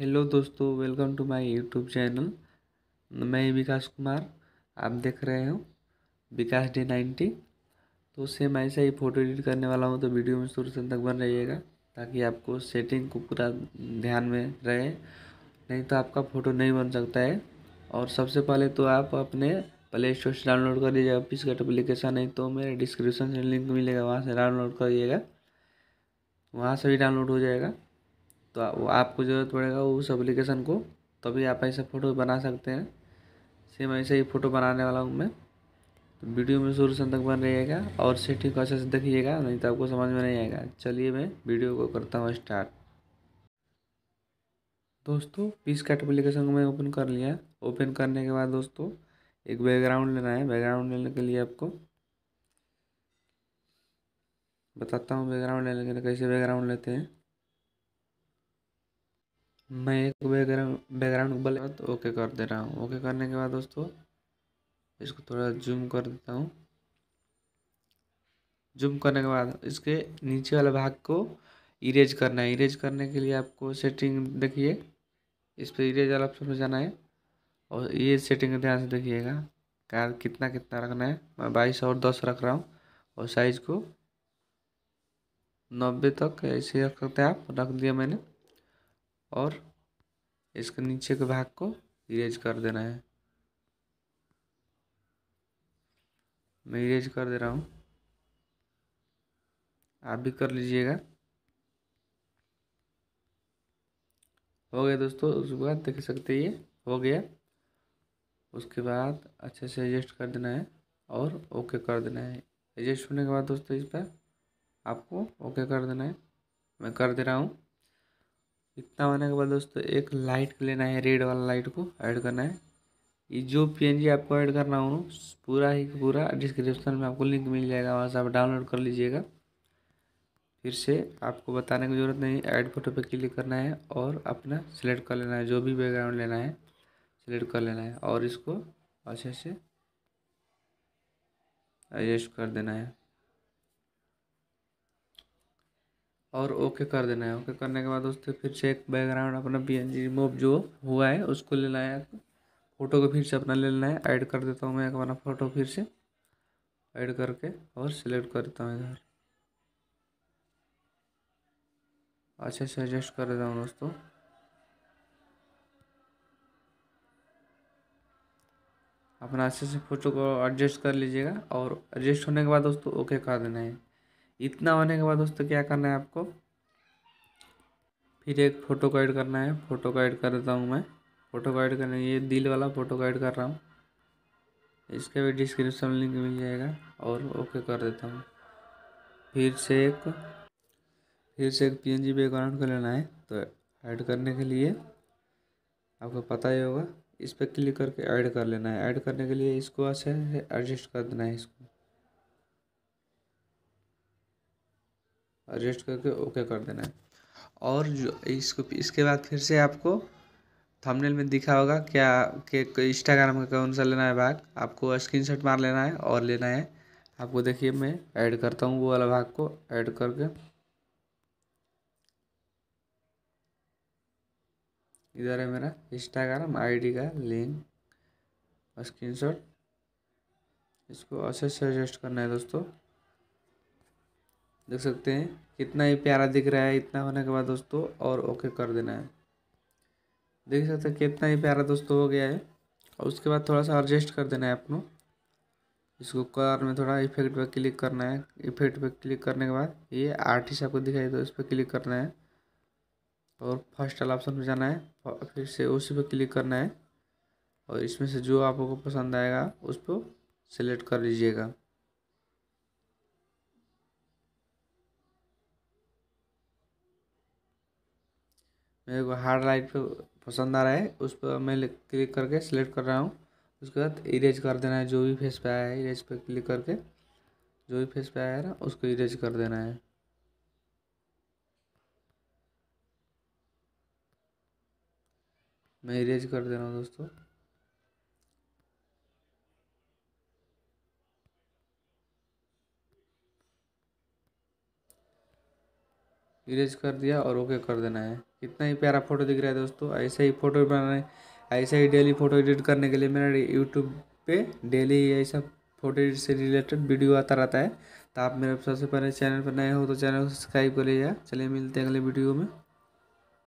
hello दोस्तों welcome to my YouTube channel मैं विकास कुमार आप देख रहे हो विकास डे नाइन्टी तो मैं ऐसा ही फ़ोटो एडिट करने वाला हूँ तो वीडियो में शुरू से तक बन रहिएगा ताकि आपको सेटिंग को पूरा ध्यान में रहे नहीं तो आपका फ़ोटो नहीं बन सकता है और सबसे पहले तो आप अपने प्ले स्टोर से डाउनलोड कर ऑफिस का एप्लीकेशन नहीं तो मेरे डिस्क्रिप्शन से लिंक मिलेगा वहाँ से डाउनलोड करिएगा वहाँ से भी डाउनलोड हो जाएगा तो आपको ज़रूरत पड़ेगा उस एप्लीकेशन को तभी आप ऐसे फ़ोटो बना सकते हैं सेम ऐसे ही फ़ोटो बनाने वाला हूँ मैं तो वीडियो में शुरू से तक बन रहिएगा और सेटिंग को अच्छे से देखिएगा नहीं तो आपको समझ में नहीं आएगा चलिए मैं वीडियो को करता हूँ स्टार्ट दोस्तों पीस कट एप्लीकेशन को मैं ओपन कर लिया ओपन करने के बाद दोस्तों एक बैकग्राउंड लेना है बैकग्राउंड लेने के लिए आपको बताता हूँ बैकग्राउंड लेने के लिए कैसे बैकग्राउंड लेते हैं मैं एक बैकग्राउंड बैकग्राउंड को तो ओके कर दे रहा हूँ ओके करने के बाद दोस्तों इसको थोड़ा जूम कर देता हूँ जूम करने के बाद इसके नीचे वाले भाग को इरेज करना है इरेज करने के लिए आपको सेटिंग देखिए इस पर इरेज वाला ऑप्शन में जाना है और ये सेटिंग ध्यान से देखिएगा कार कितना कितना रखना है मैं बाईस और दस रख रहा हूँ और साइज़ को नब्बे तक ऐसे रख सकते हैं आप रख दिया मैंने और इसके नीचे के भाग को इरेज कर देना है मैं इरेज कर दे रहा हूँ आप भी कर लीजिएगा हो गया दोस्तों उसके बाद देख सकते ये हो गया उसके बाद अच्छे से एडजस्ट कर देना है और ओके कर देना है एडजस्ट होने के बाद दोस्तों इस पर आपको ओके कर देना है मैं कर दे रहा हूँ इतना होने के बाद दोस्तों एक लाइट को लेना है रेड वाला लाइट को ऐड करना है ये जो पीएनजी आपको ऐड करना हो पूरा ही पूरा डिस्क्रिप्शन में आपको लिंक मिल जाएगा वहाँ से आप डाउनलोड कर लीजिएगा फिर से आपको बताने की ज़रूरत नहीं ऐड फोटो पे क्लिक करना है और अपना सेलेक्ट कर लेना है जो भी बैकग्राउंड लेना है सिलेक्ट कर लेना है और इसको अच्छे से एडजस्ट कर देना है और ओके कर देना है ओके करने के बाद दोस्तों फिर से एक बैकग्राउंड अपना बी एन जी रिमूव जो हुआ है उसको लेना है फ़ोटो को फिर से अपना ले लेना है ऐड कर देता हूँ मैं एक अपना फ़ोटो फिर से ऐड करके और सिलेक्ट कर देता हूँ इधर अच्छे से एडजस्ट कर देता हूँ दोस्तों अपना अच्छे से फ़ोटो को एडजस्ट कर लीजिएगा और एडजस्ट होने के बाद दोस्तों ओके कर देना है इतना होने के बाद दोस्तों क्या करना है आपको फिर एक फ़ोटो को ऐड करना है फ़ोटो को ऐड कर देता हूँ मैं फ़ोटो को ऐड करने ये दिल वाला फ़ोटो को ऐड कर रहा हूँ इसका भी डिस्क्रिप्शन लिंक मिल जाएगा और ओके कर देता हूँ फिर से एक फिर से एक पी एन जी बैकग्राउंड को लेना है तो ऐड करने के लिए आपको पता ही होगा इस पर क्लिक करके ऐड कर लेना है ऐड करने के लिए इसको अच्छे से एडजस्ट कर देना है इसको एडजस्ट करके ओके कर देना है और जो इसको इसके बाद फिर से आपको थंबनेल में दिखा होगा क्या के इंस्टाग्राम का कौन सा लेना है भाग आपको शॉट मार लेना है और लेना है आपको देखिए मैं ऐड करता हूँ वो वाला भाग को ऐड करके इधर है मेरा इंस्टाग्राम आईडी का लिंक शॉट इसको अच्छे से एडजस्ट करना है दोस्तों देख सकते हैं कितना ही प्यारा दिख रहा है इतना होने के बाद दोस्तों और ओके कर देना है देख सकते हैं कितना ही प्यारा दोस्तों हो गया है और उसके बाद थोड़ा सा एडजस्ट कर देना है आपको इसको कलर में थोड़ा इफेक्ट पर क्लिक करना है इफेक्ट पर क्लिक करने के बाद ये आर्टिस्ट आपको दिखाई दो इस पर क्लिक करना है और फर्स्ट वाला ऑप्शन पर जाना है फिर से उसी पर क्लिक करना है और इसमें से जो आपको पसंद आएगा उस पर सेलेक्ट कर लीजिएगा मेरे को हार्ड लाइट पे पसंद आ रहा है उस पर मैं क्लिक करके सिलेक्ट कर रहा हूँ उसके बाद इरेज कर देना है जो भी फेस पे आया है इरेज पे क्लिक करके जो भी फेस पे आया है ना उसको इरेज कर देना है मैं इरेज कर दे रहा हूँ दोस्तों इरेज कर दिया और ओके कर देना है इतना ही प्यारा फोटो दिख रहा है दोस्तों ऐसे ही फोटो बनाने ऐसे ही डेली फोटो एडिट करने के लिए मेरा यूट्यूब पे डेली ऐसा फोटो एडिट से रिलेटेड वीडियो आता रहता है तो आप मेरे सबसे पहले चैनल पर नए हो तो चैनल को सब्सक्राइब कर लीजिए चलिए मिलते हैं अगले वीडियो में